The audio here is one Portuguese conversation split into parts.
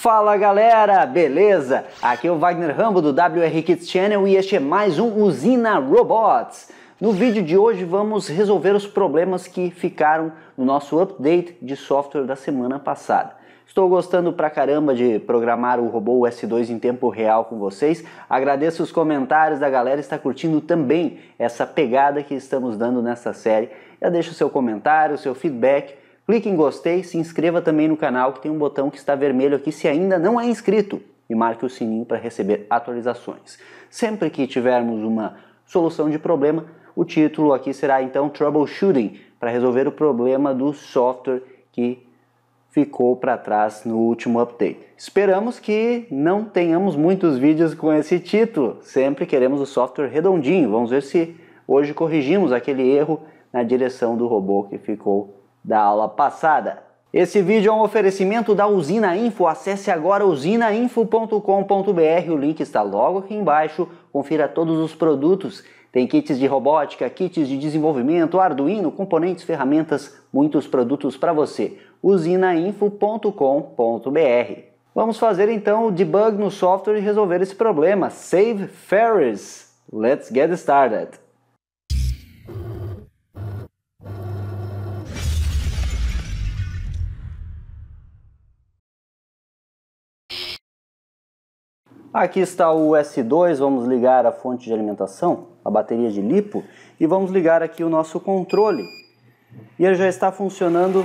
Fala galera, beleza? Aqui é o Wagner Rambo do WR Kids Channel e este é mais um Usina Robots. No vídeo de hoje vamos resolver os problemas que ficaram no nosso update de software da semana passada. Estou gostando pra caramba de programar o robô S2 em tempo real com vocês. Agradeço os comentários da galera, está curtindo também essa pegada que estamos dando nessa série. Já deixa o seu comentário, o seu feedback Clique em gostei, se inscreva também no canal que tem um botão que está vermelho aqui se ainda não é inscrito e marque o sininho para receber atualizações. Sempre que tivermos uma solução de problema, o título aqui será então Troubleshooting, para resolver o problema do software que ficou para trás no último update. Esperamos que não tenhamos muitos vídeos com esse título. Sempre queremos o software redondinho. Vamos ver se hoje corrigimos aquele erro na direção do robô que ficou da aula passada. Esse vídeo é um oferecimento da Usina Info. Acesse agora usinainfo.com.br, o link está logo aqui embaixo. Confira todos os produtos. Tem kits de robótica, kits de desenvolvimento, Arduino, componentes, ferramentas, muitos produtos para você. usinainfo.com.br. Vamos fazer então o debug no software e resolver esse problema. Save Ferris. Let's get started. Aqui está o S2, vamos ligar a fonte de alimentação, a bateria de lipo, e vamos ligar aqui o nosso controle. E ele já está funcionando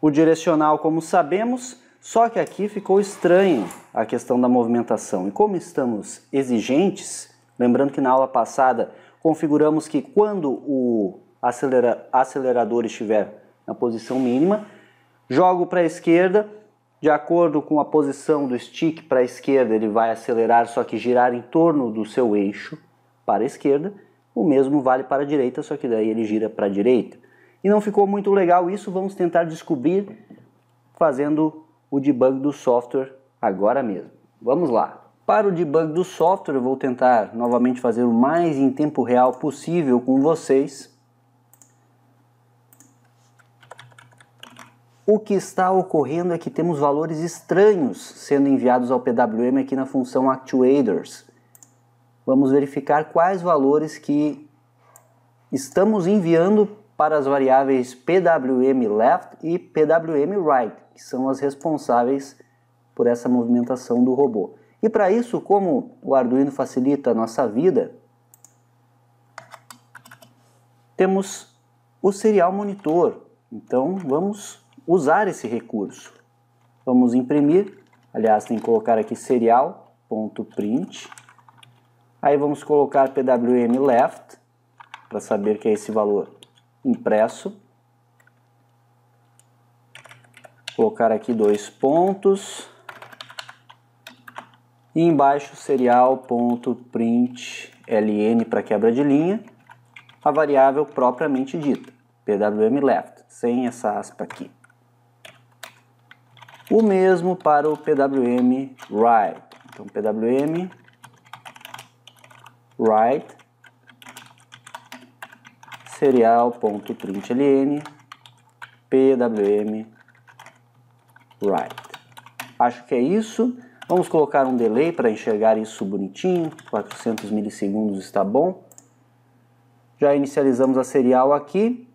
o direcional como sabemos, só que aqui ficou estranho a questão da movimentação. E como estamos exigentes, lembrando que na aula passada configuramos que quando o acelera acelerador estiver na posição mínima, jogo para a esquerda, de acordo com a posição do stick para a esquerda, ele vai acelerar, só que girar em torno do seu eixo para a esquerda. O mesmo vale para a direita, só que daí ele gira para a direita. E não ficou muito legal isso, vamos tentar descobrir fazendo o debug do software agora mesmo. Vamos lá. Para o debug do software, eu vou tentar novamente fazer o mais em tempo real possível com vocês. O que está ocorrendo é que temos valores estranhos sendo enviados ao PWM aqui na função actuators. Vamos verificar quais valores que estamos enviando para as variáveis PWM left e PWM right, que são as responsáveis por essa movimentação do robô. E para isso, como o Arduino facilita a nossa vida, temos o serial monitor. Então vamos usar esse recurso. Vamos imprimir, aliás, tem que colocar aqui serial.print. Aí vamos colocar pwm left, para saber que é esse valor impresso. Colocar aqui dois pontos. E embaixo serial.println para quebra de linha, a variável propriamente dita, pwm left, sem essa aspa aqui. O mesmo para o PWM write. Então, PWM write serial.println PWM write. Acho que é isso. Vamos colocar um delay para enxergar isso bonitinho. 400 milissegundos está bom. Já inicializamos a serial aqui.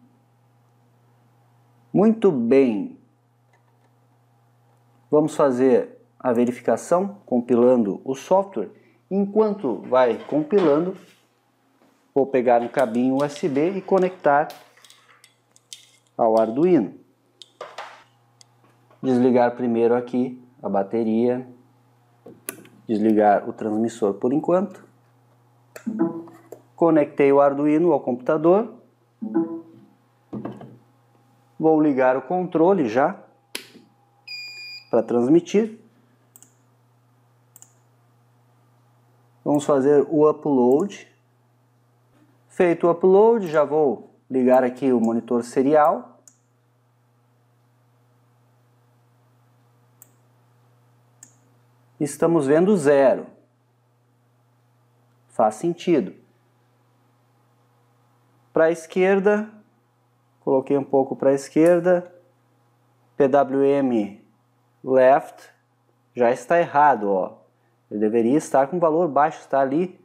Muito bem. Vamos fazer a verificação compilando o software. Enquanto vai compilando, vou pegar um cabinho USB e conectar ao Arduino. Desligar primeiro aqui a bateria, desligar o transmissor por enquanto. Conectei o Arduino ao computador. Vou ligar o controle já para transmitir. Vamos fazer o upload. Feito o upload, já vou ligar aqui o monitor serial. Estamos vendo zero. Faz sentido. Para a esquerda, coloquei um pouco para a esquerda, PWM left já está errado, ó. Ele deveria estar com valor baixo, está ali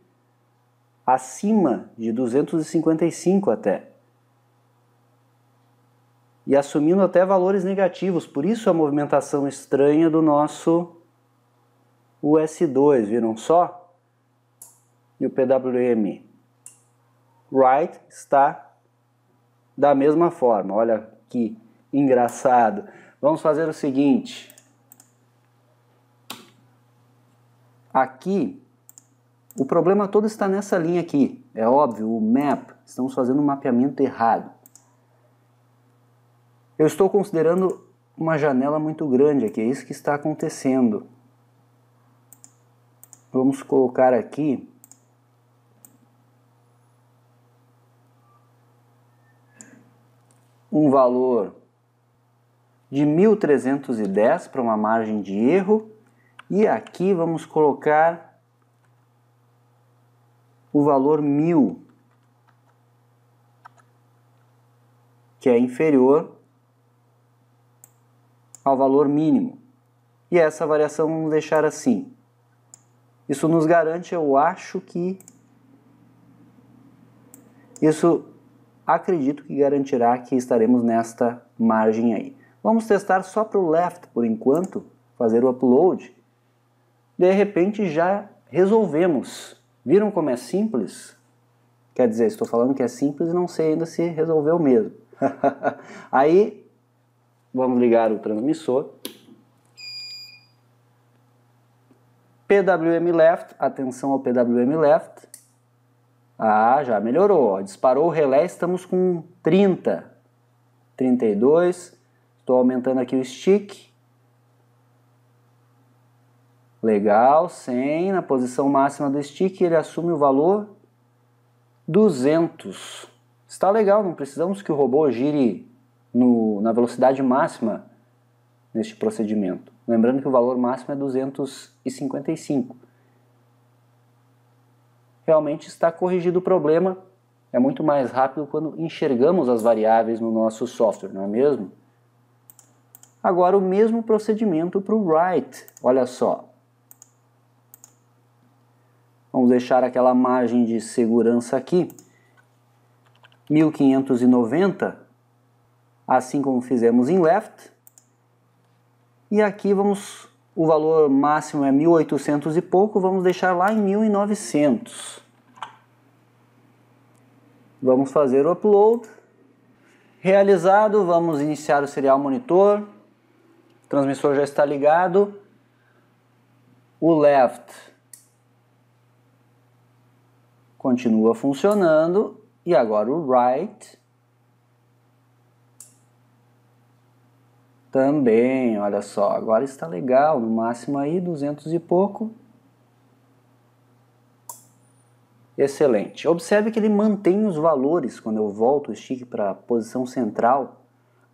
acima de 255 até. E assumindo até valores negativos, por isso a movimentação estranha do nosso US2, viram só? E o PWM right está da mesma forma. Olha que engraçado. Vamos fazer o seguinte, Aqui, o problema todo está nessa linha aqui. É óbvio, o map, estamos fazendo um mapeamento errado. Eu estou considerando uma janela muito grande aqui, é isso que está acontecendo. Vamos colocar aqui um valor de 1310 para uma margem de erro e aqui vamos colocar o valor 1000, que é inferior ao valor mínimo. E essa variação vamos deixar assim. Isso nos garante, eu acho que... Isso acredito que garantirá que estaremos nesta margem aí. Vamos testar só para o left por enquanto, fazer o upload de repente já resolvemos. Viram como é simples? Quer dizer, estou falando que é simples e não sei ainda se resolveu mesmo. Aí, vamos ligar o transmissor. PWM left, atenção ao PWM left. Ah, já melhorou. Disparou o relé, estamos com 30. 32. Estou aumentando aqui o stick. Legal, 100, na posição máxima do stick, ele assume o valor 200. Está legal, não precisamos que o robô gire no, na velocidade máxima neste procedimento. Lembrando que o valor máximo é 255. Realmente está corrigido o problema. É muito mais rápido quando enxergamos as variáveis no nosso software, não é mesmo? Agora o mesmo procedimento para o write. Olha só, Vamos deixar aquela margem de segurança aqui. 1590, assim como fizemos em left. E aqui vamos, o valor máximo é 1800 e pouco, vamos deixar lá em 1900. Vamos fazer o upload. Realizado, vamos iniciar o serial monitor. O transmissor já está ligado. O left continua funcionando. E agora o write também, olha só, agora está legal, no máximo aí 200 e pouco. Excelente. Observe que ele mantém os valores quando eu volto o stick para a posição central,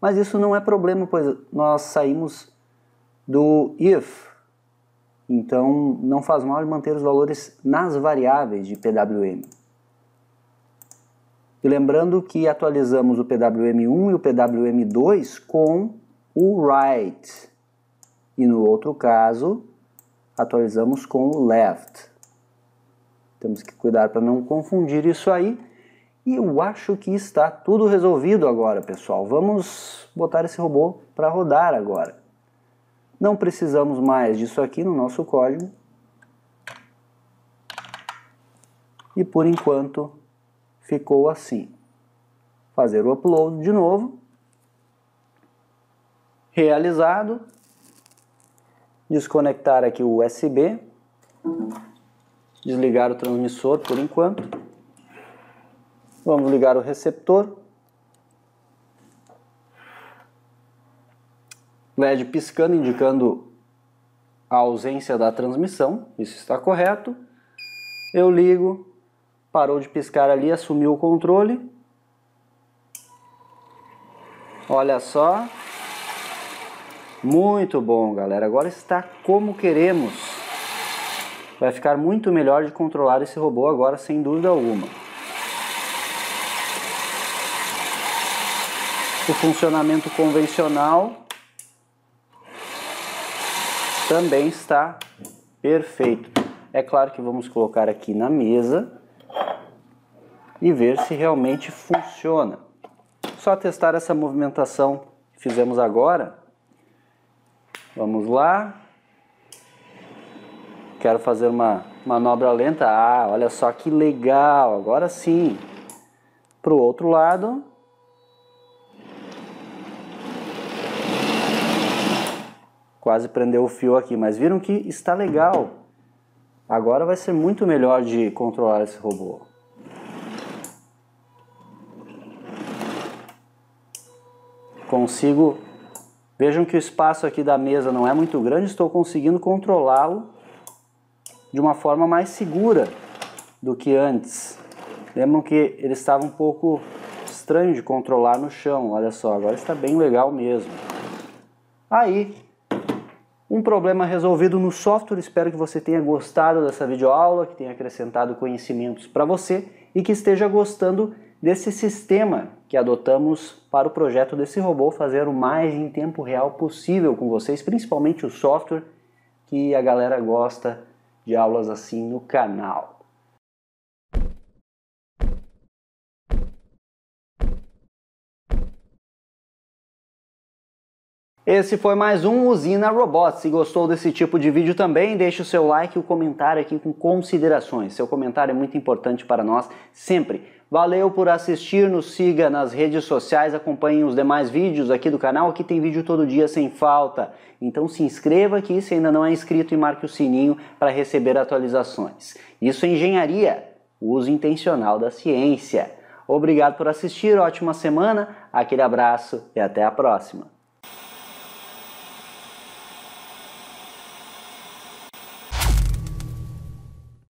mas isso não é problema, pois nós saímos do if, então, não faz mal manter os valores nas variáveis de PWM. E lembrando que atualizamos o PWM1 e o PWM2 com o right. E no outro caso, atualizamos com o left. Temos que cuidar para não confundir isso aí. E eu acho que está tudo resolvido agora, pessoal. Vamos botar esse robô para rodar agora. Não precisamos mais disso aqui no nosso código. E por enquanto ficou assim. Fazer o upload de novo. Realizado. Desconectar aqui o USB. Desligar o transmissor por enquanto. Vamos ligar o receptor. LED né, piscando, indicando a ausência da transmissão, isso está correto. Eu ligo, parou de piscar ali, assumiu o controle. Olha só. Muito bom, galera. Agora está como queremos. Vai ficar muito melhor de controlar esse robô agora, sem dúvida alguma. O funcionamento convencional também está perfeito. É claro que vamos colocar aqui na mesa e ver se realmente funciona. Só testar essa movimentação que fizemos agora. Vamos lá. Quero fazer uma manobra lenta. Ah, olha só que legal. Agora sim. Para o outro lado. Quase prendeu o fio aqui, mas viram que está legal. Agora vai ser muito melhor de controlar esse robô. Consigo... Vejam que o espaço aqui da mesa não é muito grande, estou conseguindo controlá-lo de uma forma mais segura do que antes. Lembram que ele estava um pouco estranho de controlar no chão, olha só, agora está bem legal mesmo. Aí, um problema resolvido no software. Espero que você tenha gostado dessa videoaula, que tenha acrescentado conhecimentos para você e que esteja gostando desse sistema que adotamos para o projeto desse robô fazer o mais em tempo real possível com vocês, principalmente o software que a galera gosta de aulas assim no canal. Esse foi mais um Usina Robots. Se gostou desse tipo de vídeo também, deixe o seu like e o comentário aqui com considerações. Seu comentário é muito importante para nós sempre. Valeu por assistir, nos siga nas redes sociais, acompanhe os demais vídeos aqui do canal. Aqui tem vídeo todo dia sem falta. Então se inscreva aqui se ainda não é inscrito e marque o sininho para receber atualizações. Isso é engenharia, uso intencional da ciência. Obrigado por assistir, ótima semana, aquele abraço e até a próxima.